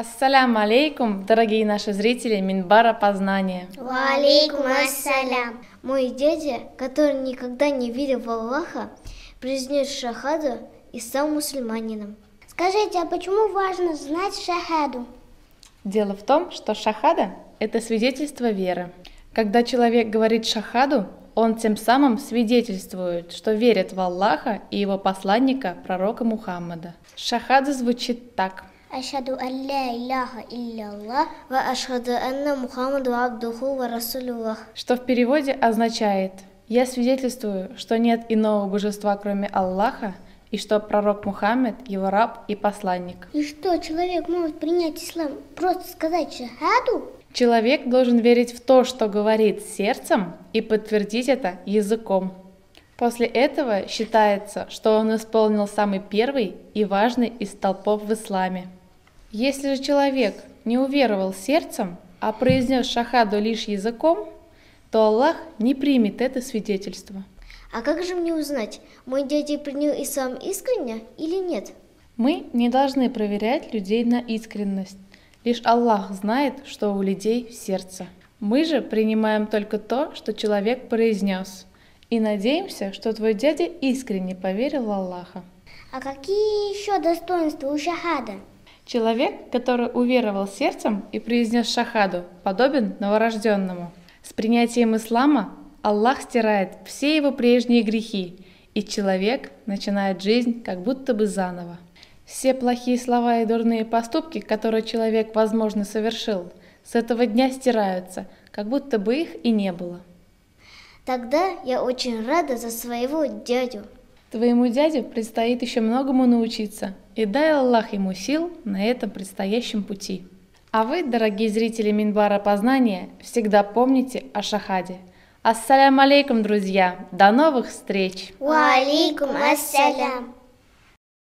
Ассаляму алейкум, дорогие наши зрители Минбара Познания. Ва алейкум ассалям. Мой дядя, который никогда не верил Аллаха, произнес шахаду и стал мусульманином. Скажите, а почему важно знать шахаду? Дело в том, что шахада – это свидетельство веры. Когда человек говорит шахаду, он тем самым свидетельствует, что верит в Аллаха и его посланника, пророка Мухаммада. Шахада звучит так. أشهد أن لا إله إلا ашаду анна Мухаммаду محمد عبده ورسوله Что в переводе означает «Я свидетельствую, что нет иного божества, кроме Аллаха, и что пророк Мухаммед – его раб и посланник». И что, человек может принять ислам, просто сказать шахаду? Человек должен верить в то, что говорит сердцем, и подтвердить это языком. После этого считается, что он исполнил самый первый и важный из столпов в исламе. Если же человек не уверовал сердцем, а произнес шахаду лишь языком, то Аллах не примет это свидетельство. А как же мне узнать, мой дядя принял ислам искренне или нет? Мы не должны проверять людей на искренность. Лишь Аллах знает, что у людей в сердце. Мы же принимаем только то, что человек произнес. И надеемся, что твой дядя искренне поверил в Аллаха. А какие еще достоинства у шахада? Человек, который уверовал сердцем и произнес шахаду, подобен новорожденному. С принятием ислама Аллах стирает все его прежние грехи, и человек начинает жизнь как будто бы заново. Все плохие слова и дурные поступки, которые человек, возможно, совершил, с этого дня стираются, как будто бы их и не было. Тогда я очень рада за своего дядю. Твоему дяде предстоит еще многому научиться, и дай Аллах ему сил на этом предстоящем пути. А вы, дорогие зрители Минбара Познания, всегда помните о шахаде. Ассалям алейкум, друзья! До новых встреч! Ва алейкум ассалям!